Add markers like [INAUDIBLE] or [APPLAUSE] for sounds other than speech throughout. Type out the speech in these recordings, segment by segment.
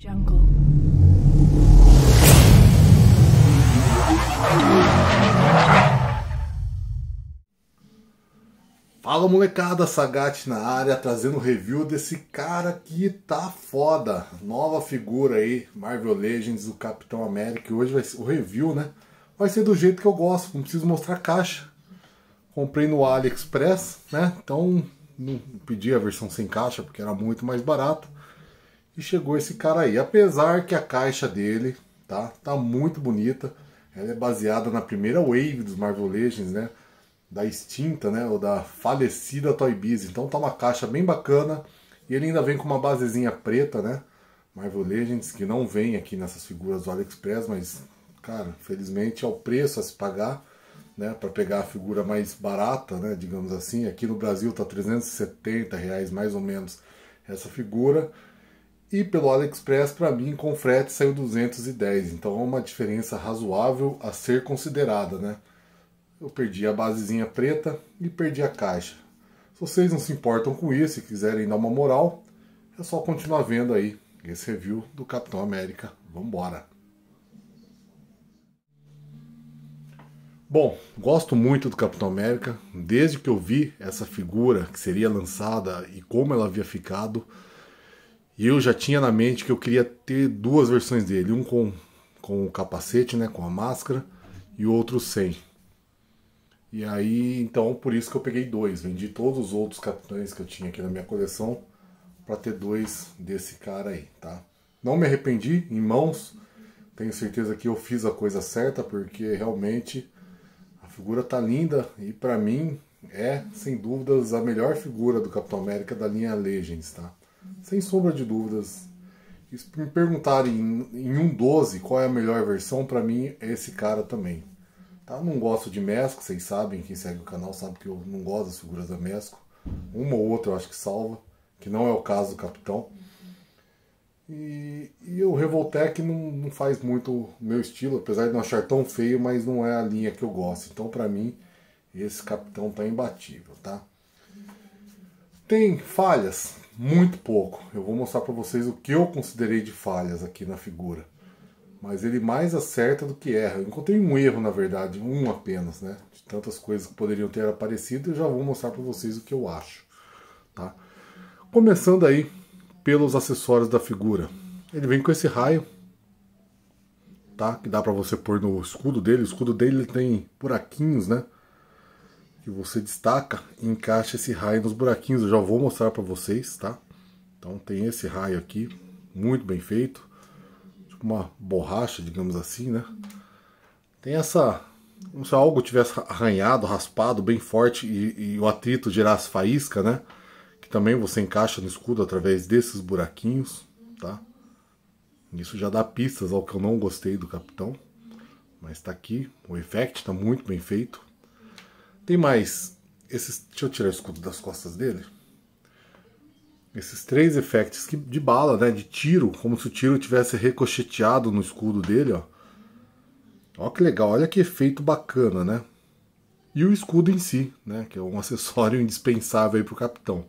Jungle. Fala molecada, Sagat na área, trazendo review desse cara que tá foda. Nova figura aí, Marvel Legends, o Capitão América. E hoje vai ser o review, né? Vai ser do jeito que eu gosto, não preciso mostrar caixa. Comprei no AliExpress, né? Então não pedi a versão sem caixa porque era muito mais barato e chegou esse cara aí. Apesar que a caixa dele tá, tá muito bonita, ela é baseada na primeira wave dos Marvel Legends, né? Da extinta, né? Ou da falecida Toy Biz. Então tá uma caixa bem bacana. E ele ainda vem com uma basezinha preta, né? Marvel Legends, que não vem aqui nessas figuras do AliExpress, mas, cara, felizmente é o preço a se pagar, né? Para pegar a figura mais barata, né? Digamos assim. Aqui no Brasil tá 370 reais mais ou menos essa figura. E pelo AliExpress, para mim, com frete saiu 210. Então é uma diferença razoável a ser considerada, né? Eu perdi a basezinha preta e perdi a caixa. Se vocês não se importam com isso e quiserem dar uma moral, é só continuar vendo aí esse review do Capitão América. Vambora! Bom, gosto muito do Capitão América. Desde que eu vi essa figura que seria lançada e como ela havia ficado, e eu já tinha na mente que eu queria ter duas versões dele, um com, com o capacete, né, com a máscara, e o outro sem. E aí, então, por isso que eu peguei dois, vendi todos os outros capitães que eu tinha aqui na minha coleção para ter dois desse cara aí, tá? Não me arrependi em mãos. Tenho certeza que eu fiz a coisa certa porque realmente a figura tá linda e para mim é, sem dúvidas, a melhor figura do Capitão América da linha Legends, tá? Sem sombra de dúvidas. se me perguntarem em 1.12 qual é a melhor versão, para mim é esse cara também. Tá? Não gosto de Mesco, vocês sabem, quem segue o canal sabe que eu não gosto das figuras da Mesco. Uma ou outra eu acho que salva, que não é o caso do Capitão. E, e o Revoltec não, não faz muito o meu estilo, apesar de não achar tão feio, mas não é a linha que eu gosto. Então, para mim, esse capitão tá imbatível, tá? Tem falhas? muito pouco. Eu vou mostrar para vocês o que eu considerei de falhas aqui na figura. Mas ele mais acerta do que erra. Eu encontrei um erro, na verdade, um apenas, né? De tantas coisas que poderiam ter aparecido, eu já vou mostrar para vocês o que eu acho, tá? Começando aí pelos acessórios da figura. Ele vem com esse raio, tá? Que dá para você pôr no escudo dele. O escudo dele tem buraquinhos, né? que você destaca e encaixa esse raio nos buraquinhos. Eu já vou mostrar para vocês, tá? Então tem esse raio aqui, muito bem feito. Tipo uma borracha, digamos assim, né? Tem essa... Como se algo tivesse arranhado, raspado bem forte e, e o atrito gerasse faísca, né? Que também você encaixa no escudo através desses buraquinhos, tá? Isso já dá pistas ao que eu não gostei do capitão. Mas tá aqui, o effect tá muito bem feito. Tem mais. Esses, deixa eu tirar o escudo das costas dele. Esses três effects que, de bala, né? De tiro. Como se o tiro tivesse recocheteado no escudo dele, ó. Olha que legal, olha que efeito bacana, né? E o escudo em si, né? Que é um [LAUGHS] acessório indispensável aí pro capitão.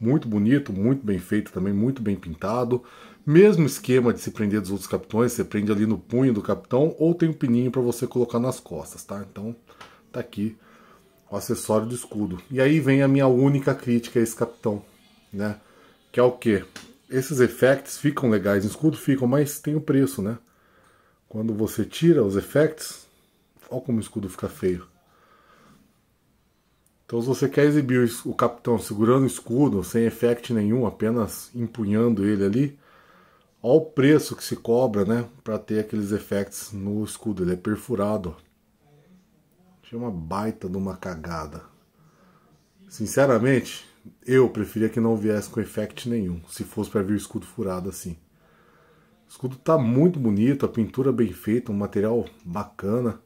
Muito bonito, muito bem feito também, muito bem pintado. Mesmo esquema de se prender dos outros capitões, você prende ali no punho do capitão ou tem um pininho para você colocar nas costas, tá? Então, tá aqui o acessório do escudo. E aí vem a minha única crítica a esse capitão, né? Que é o que? Esses efeitos ficam legais no escudo, ficam, mas tem o um preço, né? Quando você tira os efeitos, olha como o escudo fica feio. Então se você quer exibir o capitão segurando o escudo, sem efeito nenhum, apenas empunhando ele ali, olha o preço que se cobra, né? Para ter aqueles efeitos no escudo, ele é perfurado, ó. Achei uma baita de uma cagada. Sinceramente, eu preferia que não viesse com effect nenhum, se fosse para vir escudo furado assim. O escudo tá muito bonito, a pintura bem feita, um material bacana.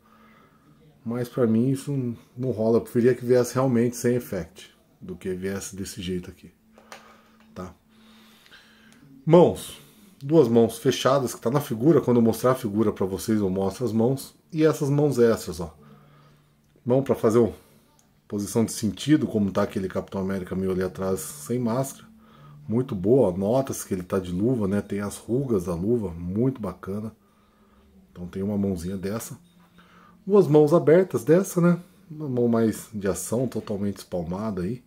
Mas para mim isso não rola. Eu preferia que viesse realmente sem effect do que viesse desse jeito aqui. Tá? Mãos. Duas mãos fechadas que tá na figura, quando eu mostrar a figura para vocês eu mostro as mãos e essas mãos extras, ó mão para fazer uma posição de sentido, como está aquele Capitão América meio ali atrás, sem máscara. Muito boa, nota-se que ele está de luva, né? Tem as rugas da luva, muito bacana. Então tem uma mãozinha dessa. Duas mãos abertas dessa, né? Uma mão mais de ação, totalmente espalmada aí.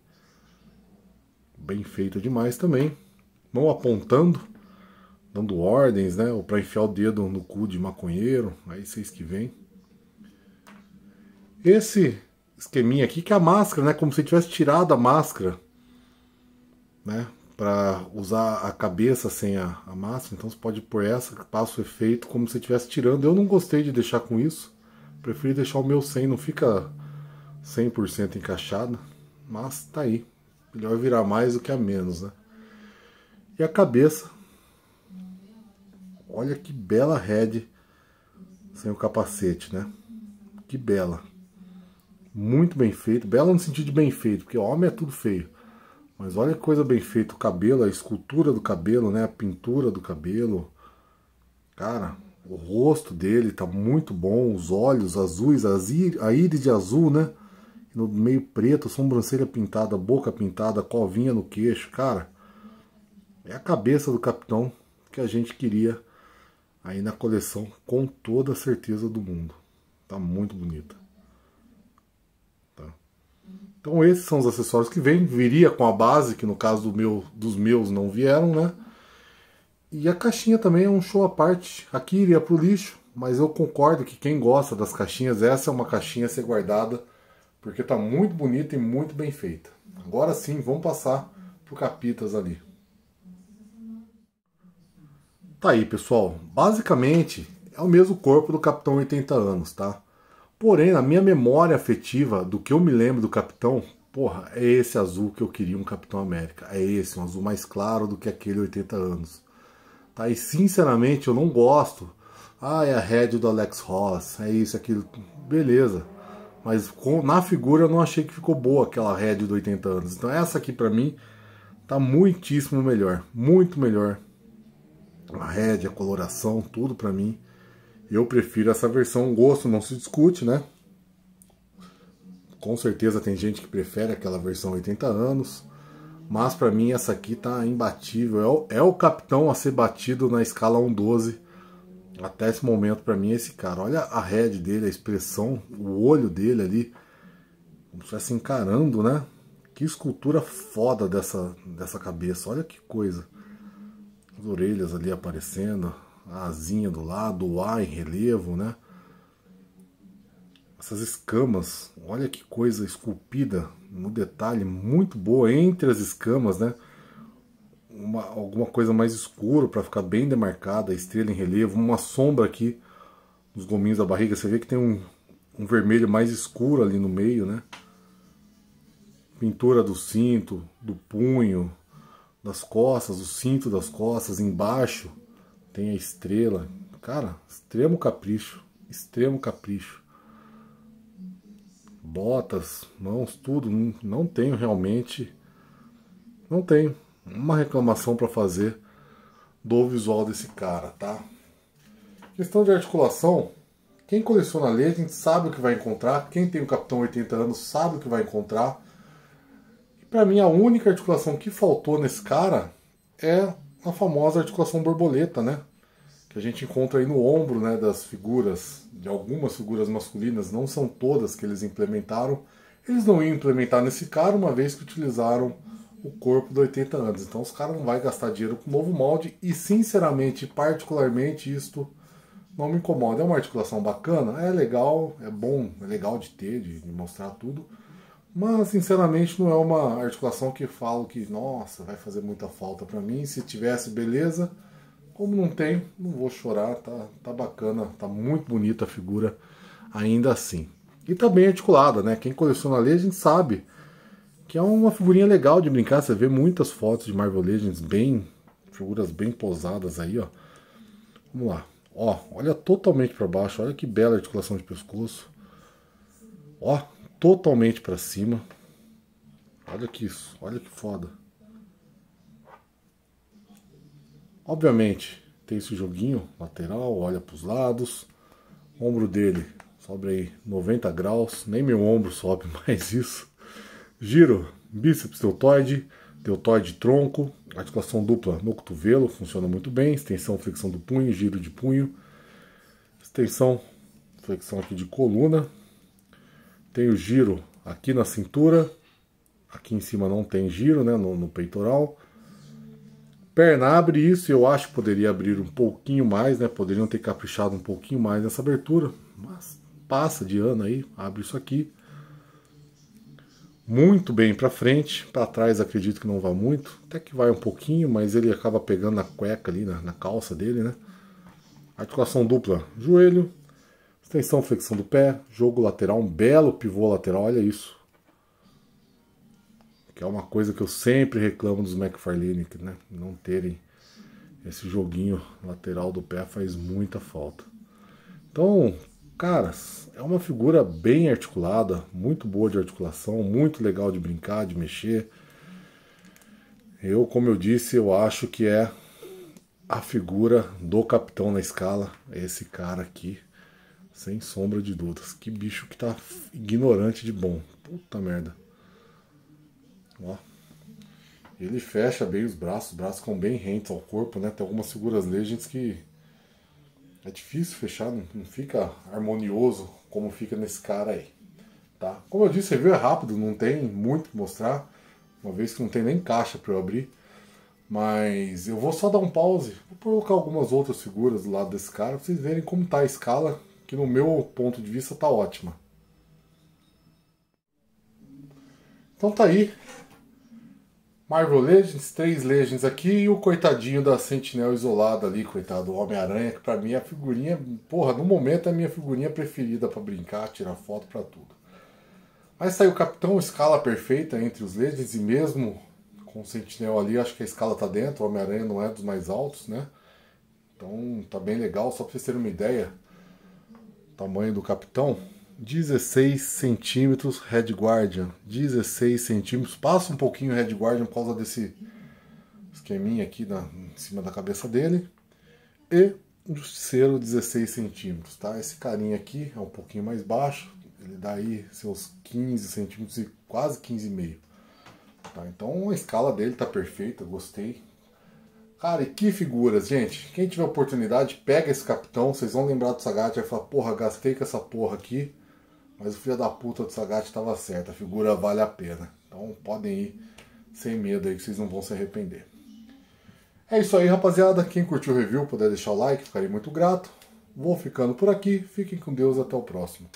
Bem feita demais também. Mão apontando, dando ordens, né? Ou para enfiar o dedo no cu de maconheiro, aí vocês que vêm esse esqueminha aqui que é a máscara, né? Como se tivesse tirado a máscara, né? Para usar a cabeça sem a, a, máscara. Então você pode pôr essa que passa o efeito como se estivesse tirando. Eu não gostei de deixar com isso. Prefiro deixar o meu sem, não fica 100% encaixado. Mas tá aí. Melhor virar mais do que a menos, né? E a cabeça. Olha que bela head sem o capacete, né? Que bela muito bem feito. belo no sentido de bem feito, porque homem é tudo feio. Mas olha que coisa bem feita, o cabelo, a escultura do cabelo, né? A pintura do cabelo. Cara, o rosto dele tá muito bom, os olhos azuis, a íris de azul, né? No meio preto, sobrancelha pintada, boca pintada, covinha no queixo, cara. É a cabeça do capitão que a gente queria aí na coleção com toda a certeza do mundo. Tá muito bonita. Então esses são os acessórios que vem, viria com a base, que no caso do meu, dos meus não vieram, né? E a caixinha também é um show à parte. Aqui iria para o lixo, mas eu concordo que quem gosta das caixinhas, essa é uma caixinha a ser guardada, porque está muito bonita e muito bem feita. Agora sim, vamos passar para o Capitas ali. Tá aí, pessoal. Basicamente, é o mesmo corpo do Capitão 80 anos, tá? Porém, na minha memória afetiva, do que eu me lembro do Capitão, porra, é esse azul que eu queria um Capitão América. É esse, um azul mais claro do que aquele 80 anos. Tá? E sinceramente, eu não gosto. Ah, é a Red do Alex Ross, é isso, aquilo. Beleza. Mas com, na figura eu não achei que ficou boa aquela Red do 80 anos. Então essa aqui para mim tá muitíssimo melhor. Muito melhor. A Red, a coloração, tudo para mim eu prefiro essa versão, gosto não se discute, né? Com certeza tem gente que prefere aquela versão 80 anos, mas para mim essa aqui tá imbatível. É o, é o capitão a ser batido na escala 112 até esse momento para mim é esse cara. Olha a head dele, a expressão, o olho dele ali, como se estivesse encarando, né? Que escultura foda dessa, dessa cabeça, olha que coisa. As orelhas ali aparecendo, a asinha do lado, o A em relevo, né? Essas escamas, olha que coisa esculpida no detalhe, muito boa entre as escamas, né? Uma, alguma coisa mais escura para ficar bem demarcada, a estrela em relevo, uma sombra aqui nos gominhos da barriga. Você vê que tem um, um vermelho mais escuro ali no meio, né? Pintura do cinto, do punho, das costas, o cinto das costas embaixo tem a estrela. Cara, extremo capricho. Extremo capricho. Botas, mãos, tudo. Não, não tenho realmente. Não tenho uma reclamação para fazer do visual desse cara, tá? Questão de articulação. Quem coleciona Legend sabe o que vai encontrar. Quem tem o Capitão 80 anos sabe o que vai encontrar. E para mim a única articulação que faltou nesse cara é a famosa articulação borboleta, né? que a gente encontra aí no ombro né, das figuras, de algumas figuras masculinas, não são todas que eles implementaram. Eles não iam implementar nesse cara uma vez que utilizaram o corpo de 80 anos. Então os caras não vão gastar dinheiro com o novo molde e sinceramente, particularmente, isto não me incomoda. É uma articulação bacana, é legal, é bom, é legal de ter, de, de mostrar tudo. Mas sinceramente não é uma articulação que falo que, nossa, vai fazer muita falta para mim. Se tivesse, beleza como não tem, não vou chorar, tá, tá bacana, tá muito bonita a figura ainda assim. E tá bem articulada, né? Quem coleciona a Legends sabe que é uma figurinha legal de brincar. Você vê muitas fotos de Marvel Legends bem, figuras bem posadas aí, ó. Vamos lá. Ó, olha totalmente para baixo, olha que bela articulação de pescoço. Ó, totalmente para cima. Olha que isso, olha que foda. Obviamente, tem esse joguinho lateral, olha para os lados. O ombro dele sobe aí 90 graus, nem meu ombro sobe [LAUGHS] mais isso. Giro, bíceps deltoide, deltoide tronco, articulação dupla no cotovelo, funciona muito bem. Extensão, flexão do punho, giro de punho. Extensão, flexão aqui de coluna. Tem o giro aqui na cintura, aqui em cima não tem giro, né, no, no peitoral. Perna abre isso, e eu acho que poderia abrir um pouquinho mais, né? Poderiam ter caprichado um pouquinho mais nessa abertura, mas passa de ano aí, abre isso aqui. Muito bem para frente, para trás acredito que não vá muito, até que vai um pouquinho, mas ele acaba pegando na cueca ali, na, na calça dele, né? Articulação dupla, joelho, extensão, flexão do pé, jogo lateral, um belo pivô lateral, olha isso que é uma coisa que eu sempre reclamo dos McFarlane, né? Não terem esse joguinho lateral do pé faz muita falta. Então, caras, é uma figura bem articulada, muito boa de articulação, muito legal de brincar, de mexer. Eu, como eu disse, eu acho que é a figura do capitão na escala, esse cara aqui, sem sombra de dúvidas. Que bicho que tá ignorante de bom. Puta merda. Ele fecha bem os braços, os braços ficam bem rentes ao corpo, né? Tem algumas figuras legends que é difícil fechar, não fica harmonioso como fica nesse cara aí. Tá? Como eu disse, review é rápido, não tem muito que mostrar, uma vez que não tem nem caixa para eu abrir. Mas eu vou só dar um pause, vou colocar algumas outras figuras do lado desse cara, pra vocês verem como tá a escala, que no meu ponto de vista tá ótima. Então tá aí, Marvel Legends, três Legends aqui e o coitadinho da Sentinel isolada ali, coitado, o Homem-Aranha, que pra mim é a figurinha, porra, no momento é a minha figurinha preferida para brincar, tirar foto para tudo. Mas saiu o Capitão, escala perfeita entre os Legends e mesmo com o Sentinel ali, acho que a escala tá dentro, o Homem-Aranha não é dos mais altos, né? Então tá bem legal, só pra vocês terem uma ideia, tamanho do Capitão. 16 centímetros Red Guardian. 16 centímetros. Passa um pouquinho Red Guardian por causa desse esqueminha aqui na, em cima da cabeça dele. E o Justiceiro 16 centímetros, tá? Esse carinha aqui é um pouquinho mais baixo. Ele dá aí seus 15 centímetros e quase 15,5. Tá? Então a escala dele tá perfeita, gostei. Cara, e que figuras, gente. Quem tiver oportunidade, pega esse capitão. Vocês vão lembrar do Sagat e vai falar, porra, gastei com essa porra aqui. Mas o filho da puta do Sagat estava certo, a figura vale a pena. Então podem ir sem medo aí que vocês não vão se arrepender. É isso aí, rapaziada. Quem curtiu o review, puder deixar o like, ficarei muito grato. Vou ficando por aqui. Fiquem com Deus, até o próximo.